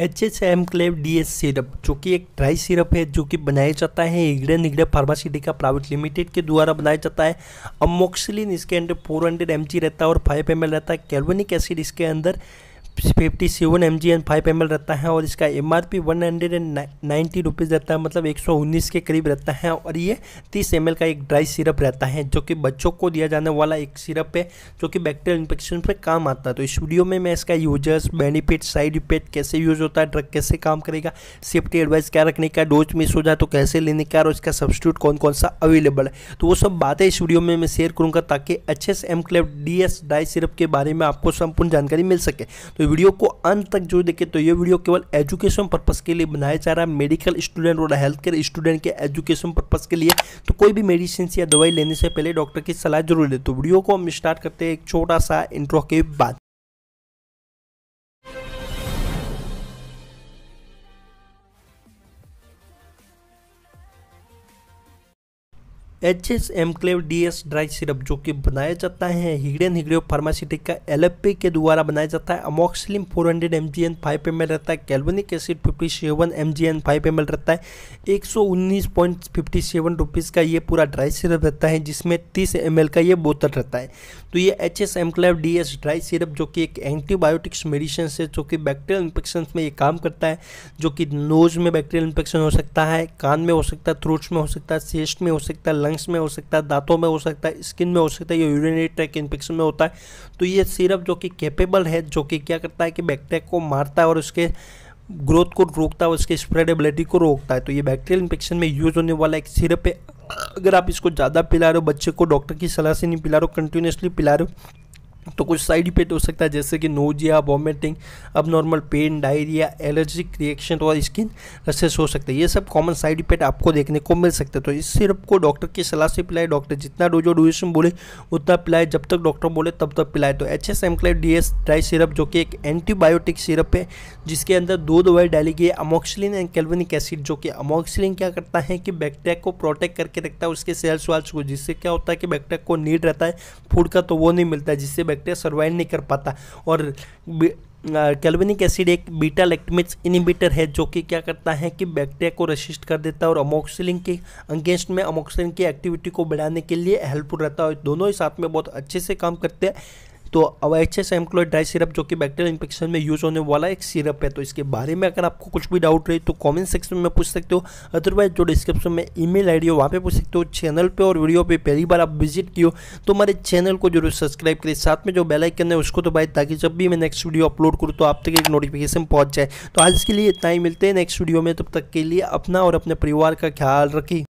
H H M clav D S syrup जो कि एक ड्राई सिरप है जो कि बनाया जाता है इग्रे निग्रे फार्मासीटिका प्राइवेट लिमिटेड के द्वारा बनाया जाता है अमोक्सिलिन इसके अंदर फोर हंड्रेड एम रहता है और फाइव एम रहता है कैल्वनिक एसिड इसके अंदर fifty seven M G and five M L रहता है और इसका M R P one hundred and ninety rupees रहता है मतलब एक सौ उन्नीस के करीब रहता है और ये तीस एम एल का एक ड्राई सिरप रहता है जो कि बच्चों को दिया जाने वाला एक सिरप है जो कि बैक्टीरियल इन्फेक्शन पर काम आता है तो इस वीडियो में मैं इसका यूजर्स बेनिफिट साइड इफेक्ट कैसे यूज होता है ड्रग कैसे काम करेगा सेफ्टी एडवाइस क्या रखने का डोज मिस हो जाए तो कैसे लेने का और इसका सब्सिट्यूट कौन कौन सा अवेलेबल है तो वो सब बातें इस वीडियो में मैं शेयर करूँगा ताकि अच्छे से M clav D S dry syrup के बारे में आपको संपूर्ण जानकारी मिल सके तो वीडियो को अंत तक जो देखे तो ये वीडियो केवल एजुकेशन पर्पज़ के लिए बनाया जा रहा है मेडिकल स्टूडेंट और हेल्थ केयर स्टूडेंट के एजुकेशन पर्पज़ के लिए तो कोई भी मेडिसिन या दवाई लेने से पहले डॉक्टर की सलाह जरूर ले तो वीडियो को हम स्टार्ट करते हैं एक छोटा सा इंट्रो के बाद H S Mclav D S dry syrup जो कि बनाया जाता है हिग्रेन हिग्रियो फार्मास्यूटिका एल के द्वारा बनाया जाता है amoxicillin 400 hundred M G and five M L रहता है clavulanic acid 57 seven M G and five M L रहता है एक सौ सेवन रुपीज का ये पूरा ड्राई सिरप रहता है जिसमें 30 एम का ये बोतल रहता है तो ये H S Mclav D S dry syrup जो कि एक एंटीबायोटिक्स मेडिसिन है जो कि बैक्टीरियल इन्फेक्शन में ये काम करता है जो कि नोज में बैक्टीरियल इन्फेक्शन हो सकता है कान में हो सकता है थ्रोट्स में हो सकता है सेस्ट में हो सकता है लंग लंग्स में हो सकता है दांतों में हो सकता है स्किन में हो सकता है या यूरिनरी ट्रैक इन्फेक्शन में होता है तो ये सिरप जो कि कैपेबल है जो कि क्या करता है कि बैक्टेरिया को मारता है और उसके ग्रोथ को रोकता है उसके स्प्रेडेबिलिटी को रोकता है तो ये बैक्टीरियल इन्फेक्शन में यूज़ होने वाला एक सिरप है अगर आप इसको ज़्यादा पिला रहे हो बच्चे को डॉक्टर की सलाह से नहीं पिला रहे हो कंटिन्यूसली पिला रहे हो तो कुछ साइड इफेक्ट हो सकता है जैसे कि nausea vomiting abdominal pain diarrhea allergic reaction और स्किन रसेस हो सकता है ये सब कॉमन साइड इफेक्ट आपको देखने को मिल सकता है तो इस सिरप को डॉक्टर की सलाह से पिलाए डॉक्टर जितना डोजो डोजेशन बोले उतना पिलाए जब तक डॉक्टर बोले तब तक पिलाए तो H S D S dry syrup जो कि एक एंटीबायोटिक सिरप है जिसके अंदर दो दवाई डाली गई है अमोक्सिलिन एंड कैल्वनिक एसिड जो कि अमोक्सिलिन क्या करता है कि बैक्टेरिया को प्रोटेक्ट करके रखता है उसके सेल्स वाल्स को जिससे क्या होता है कि बैक्टेरिया को नीड रहता है फूड का तो वो नहीं मिलता जिससे बैक्टीरिया सर्वाइव नहीं कर पाता और कैल्विनिक एसिड एक बीटा लेक्टमिक्स इनिबिटर है जो कि क्या करता है कि बैक्टीरिया को रेसिस्ट कर देता है और अमोक्सिलिन के अगेंस्ट में अमोक्सिलिन की एक्टिविटी को बढ़ाने के लिए हेल्पफुल रहता है दोनों ही साथ में बहुत अच्छे से काम करते हैं तो अब एच एस एम्क्लोइड ड्राई सिरप जो कि बैक्टीरियल इन्फेक्शन में यूज़ होने वाला एक सिरप है तो इसके बारे में अगर आपको कुछ भी डाउट रहे तो कॉमेंट सेक्शन में पूछ सकते हो अदरवाइज जो डिस्क्रिप्शन में ई मेल आई डी हो वहाँ पर पूछ सकते हो चैनल पर और वीडियो पर पहली बार आप विजिट किए तो हमारे चैनल को जरूर सब्सक्राइब करें साथ में जो बेलाइकन है उसको तो भाई ताकि जब भी मैं नेक्स्ट वीडियो अपलोड करूँ तो आप तक एक नोटिफिकेशन पहुँच जाए तो आज के लिए इतना ही मिलते हैं नेक्स्ट वीडियो में तब तक के लिए अपना और अपने परिवार का ख्याल रखें